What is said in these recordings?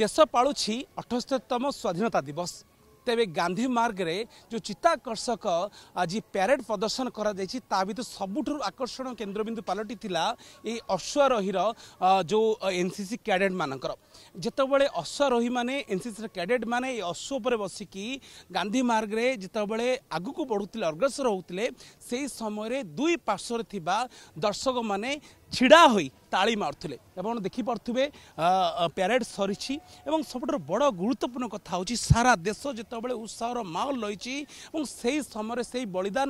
ଦେଶ ପାଳୁଛି ଅଠସ୍ତରୀତମ ସ୍ୱାଧୀନତା ଦିବସ ତେବେ ଗାନ୍ଧୀ ମାର୍ଗରେ ଯେଉଁ ଚିତ୍ତାକର୍ଷକ ଆଜି ପ୍ୟାରେଡ଼ ପ୍ରଦର୍ଶନ କରାଯାଇଛି ତା ଭିତରେ ସବୁଠାରୁ ଆକର୍ଷଣ କେନ୍ଦ୍ରବିନ୍ଦୁ ପାଲଟିଥିଲା ଏଇ ଅଶ୍ୱାରୋହୀର ଯେଉଁ ଏନ୍ ସି ସି କ୍ୟାଡ଼େଟ୍ମାନଙ୍କର ଯେତେବେଳେ ଅଶ୍ୱାରୋହୀମାନେ ଏନ୍ ସି ସିର କ୍ୟାଡ଼େଟ୍ମାନେ ଏଇ ଅଶ୍ୱ ଉପରେ ବସିକି ଗାନ୍ଧୀ ମାର୍ଗରେ ଯେତେବେଳେ ଆଗକୁ ବଢ଼ୁଥିଲେ ଅଗ୍ରସର ହେଉଥିଲେ ସେହି ସମୟରେ ଦୁଇ ପାର୍ଶ୍ୱରେ ଥିବା ଦର୍ଶକମାନେ ଛିଡ଼ା ହୋଇ ତାଳି ମାରୁଥିଲେ ଆପଣ ଦେଖିପାରୁଥିବେ ପ୍ୟାରେଡ୍ ସରିଛି ଏବଂ ସବୁଠାରୁ ବଡ଼ ଗୁରୁତ୍ୱପୂର୍ଣ୍ଣ କଥା ହେଉଛି ସାରା ଦେଶ ଯେତେବେଳେ ଉତ୍ସାହର ମାହୋଲ ରହିଛି ଏବଂ ସେହି ସମୟରେ ସେହି ବଳିଦାନ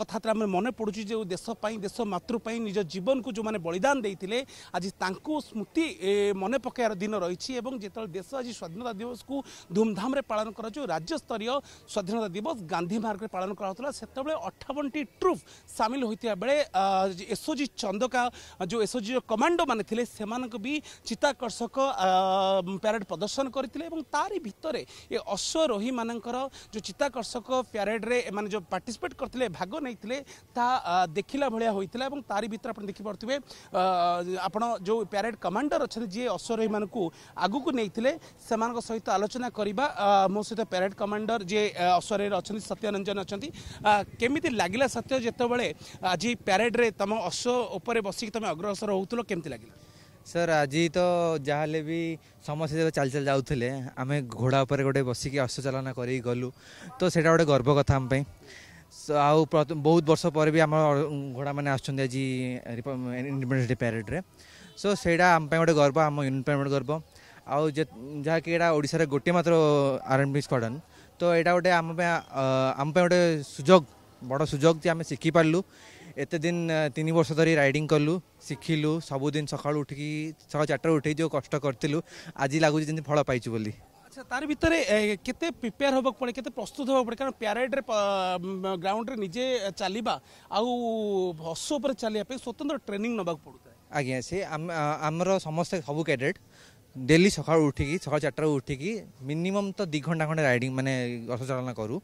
କଥା ତ ଆମେ ମନେ ପଡ଼ୁଛି ଯେଉଁ ଦେଶ ପାଇଁ ଦେଶ ମାତୃ ପାଇଁ ନିଜ ଜୀବନକୁ ଯେଉଁମାନେ ବଳିଦାନ ଦେଇଥିଲେ ଆଜି ତାଙ୍କୁ ସ୍ମୃତି ମନେ ପକାଇବାର ଦିନ ରହିଛି ଏବଂ ଯେତେବେଳେ ଦେଶ ଆଜି ସ୍ୱାଧୀନତା ଦିବସକୁ ଧୁମଧାମରେ ପାଳନ କରାଯାଉ ରାଜ୍ୟସ୍ତରୀୟ ସ୍ୱାଧୀନତା ଦିବସ ଗାନ୍ଧୀ ମାର୍ଗରେ ପାଳନ କରାହେଉଥିଲା ସେତେବେଳେ ଅଠାବନଟି ଟ୍ରୁପ୍ ସାମିଲ ହୋଇଥିବା ବେଳେ ଏସ୍ଓଜି ଚନ୍ଦକା जो एसओजी कमांडो मैंने थे से भी चित्ताकर्षक ପ୍ୟାରେଡ୍ ପ୍ରଦର୍ଶନ କରିଥିଲେ ଏବଂ ତାରି ଭିତରେ ଏ ଅଶ୍ୱରୋହୀମାନଙ୍କର ଯେଉଁ ଚିତ୍ତାକର୍ଷକ ପ୍ୟାରେଡ୍ରେ ଏମାନେ ଯେଉଁ ପାର୍ଟିସିପେଟ୍ କରିଥିଲେ ଭାଗ ନେଇଥିଲେ ତାହା ଦେଖିଲା ଭଳିଆ ହୋଇଥିଲା ଏବଂ ତାରି ଭିତରେ ଆପଣ ଦେଖିପାରୁଥିବେ ଆପଣ ଯେଉଁ ପ୍ୟାରେଡ୍ କମାଣ୍ଡର ଅଛନ୍ତି ଯିଏ ଅଶ୍ୱରୋହୀମାନଙ୍କୁ ଆଗକୁ ନେଇଥିଲେ ସେମାନଙ୍କ ସହିତ ଆଲୋଚନା କରିବା ମୋ ସହିତ ପ୍ୟାରେଡ୍ କମାଣ୍ଡର ଯିଏ ଅଶ୍ୱରୋହୀରେ ଅଛନ୍ତି ସତ୍ୟରଞ୍ଜନ ଅଛନ୍ତି କେମିତି ଲାଗିଲା ସତ୍ୟ ଯେତେବେଳେ ଆଜି ପ୍ୟାରେଡ୍ରେ ତମ ଅଶ୍ୱ ଉପରେ ବସି आसिक तुम अग्रसर होमती लगे सर आज तो जहाँ भी समस्त जब चल चल जाऊे आम घोड़ा उपर गोटे बस कि अश्वचालन करूँ तो सेटा गोटे गर्व कथापी आउ बहुत वर्ष पर भी आम घोड़ा मैंने आज इंडिपेडेन्स डे प्यारेड्रे सो से आम गोटे गर्व आम इंडिपेडेन्स गर्व आउ ओडार गोटे मात्र आरएमबी स्क्वाडन तो यहाँ गोटे आम आमपाई गोटे सुजोग बड़ सुजोग जो शिखिपारूँ ଏତେ ଦିନ ତିନି ବର୍ଷ ଧରି রাইডিং କଲୁ ଶିଖିଲୁ ସବୁଦିନ ସକାଳୁ ଉଠିକି সকাল ଚାରିଟାରୁ উঠে ଯେଉଁ କଷ୍ଟ କରିଥିଲୁ ଆଜି ଲାଗୁଛି ଯେମିତି ଫଳ ପାଇଛୁ ବୋଲି তার ভিতরে কেতে প্রিপেয়ার হবাক পড়ে কেতে প্রস্তুত হবাক পড়ে কারণ প্যারেড গ্রাউন্ডে নিজে চালা আউ হস উপরে চালা স্বতন্ত্র ট্রেনিং নবাক পড়ুতা আজ্ঞা সে আমার সমস্ত সব ক্যাডেট डेली सका उठिकी सका चारटा उठिकी मिनिमम तो दि घंटा खंडे रईड मैंने चाला करूँ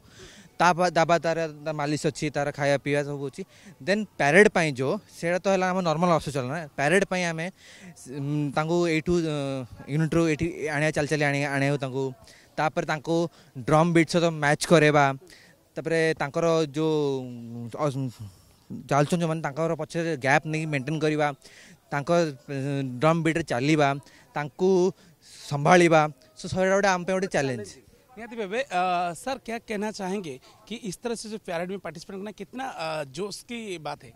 दाबा तार मालिश अच्छी तार खाया पीवा सब अच्छी देन प्यारेड जो से तो है नर्माल रथचाला प्यारेड आम यू यूनिट रू आने चल चल आने ड्रम बीट सहित मैच करवा जो चल जो मैंने पचर गैप नहीं मेन्टेन करवा ତାଙ୍କ ଡ୍ରମ୍ ବିଟ୍ରେ ଚାଲିବା ତାଙ୍କୁ ସମ୍ଭାଳିବା ସେଇଟା ଗୋଟେ ଆମ ପାଇଁ ଗୋଟେ सर क्या कहना चाहेंगे कि इस तरह से जो पैरेड में पार्टिसिपेट करना कितना जोश की बात है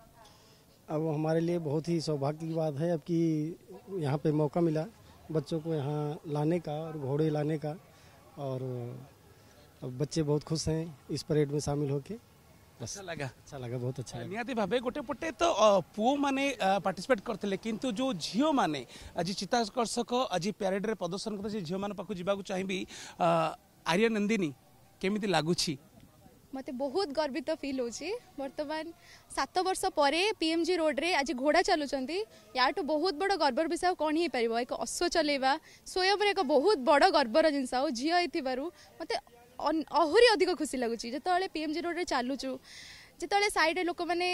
अब हमारे लिए बहुत ही सौभाग्य की बात है अब कि यहाँ पे मौका मिला बच्चों को यहाँ लाने का और घोड़े लाने का और अब बच्चे बहुत खुश हैं इस परेड में शामिल होकर अच्छा लगा अच्छा लगा बहुत अच्छा निहाती भाव गोटे पटे तो पुओ मैंने पार्टिसिपेट करते किंतु जो झीओ मैंने आज चित्ताकर्षक आज प्यारेड रे प्रदर्शन करते झीओ मान पाखु जीवाकू चाहबी आर्य नंदिनी केमिति लागुछि মতো বহুত গর্বিত ফিল হচ্ছে বর্তমান সাত বর্ষ পরে পিএমজি রোডে আজ ঘোড়া চালুচার ইয়াঠু বহুত বড় গর্বর বিষয় কণ হয়ে পাব এক অশ্ব চলাইবা স্বয়ংরে এক বহুত বড় গর্বর জিনিস আও ঝিও হয়ে মতো ଆହୁରି ଅଧିକ ଖୁସି ଲାଗୁଛି ଯେତେବେଳେ ପି ଏମ୍ ଜି ରୋଡ଼ରେ ଚାଲୁଛୁ ଯେତେବେଳେ ସାଇଡ଼୍ରେ ଲୋକମାନେ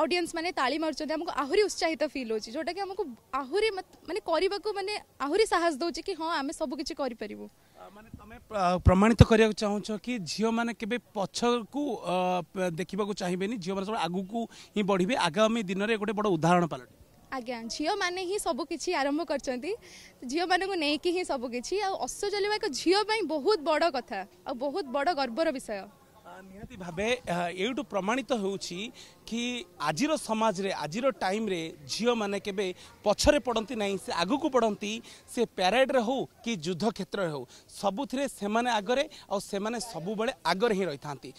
ଅଡ଼ିଏନ୍ସ ମାନେ ତାଳି ମାରୁଛନ୍ତି ଆମକୁ ଆହୁରି ଉତ୍ସାହିତ ଫିଲ୍ ହେଉଛି ଯେଉଁଟାକି ଆମକୁ ଆହୁରି ମାନେ କରିବାକୁ ମାନେ ଆହୁରି ସାହସ ଦେଉଛି କି ହଁ ଆମେ ସବୁକିଛି କରିପାରିବୁ ମାନେ ତମେ ପ୍ରମାଣିତ କରିବାକୁ ଚାହୁଁଛ କି ଝିଅମାନେ କେବେ ପଛକୁ ଦେଖିବାକୁ ଚାହିଁବେନି ଝିଅମାନେ ସବୁ ଆଗକୁ ହିଁ ବଢ଼ିବେ ଆଗାମୀ ଦିନରେ ଗୋଟେ ବଡ଼ ଉଦାହରଣ ପାଲଟି ଆଜ୍ଞା ଝିଅମାନେ ହିଁ ସବୁକିଛି ଆରମ୍ଭ କରିଛନ୍ତି ଝିଅମାନଙ୍କୁ ନେଇକି ହିଁ ସବୁକିଛି ଆଉ ଅଶ୍ୱ ଚଲେଇବା ଏକ ଝିଅ ପାଇଁ ବହୁତ ବଡ଼ କଥା ଆଉ ବହୁତ ବଡ଼ ଗର୍ବର ବିଷୟ ନିହାତି ଭାବେ ଏଇଠୁ ପ୍ରମାଣିତ ହେଉଛି କି ଆଜିର ସମାଜରେ ଆଜିର ଟାଇମ୍ରେ ଝିଅମାନେ କେବେ ପଛରେ ପଡ଼ନ୍ତି ନାହିଁ ସେ ଆଗକୁ ବଢ଼ନ୍ତି ସେ ପ୍ୟାରେଡ଼ରେ ହେଉ କି ଯୁଦ୍ଧ କ୍ଷେତ୍ରରେ ହେଉ ସବୁଥିରେ ସେମାନେ ଆଗରେ ଆଉ ସେମାନେ ସବୁବେଳେ ଆଗରେ ହିଁ ରହିଥାନ୍ତି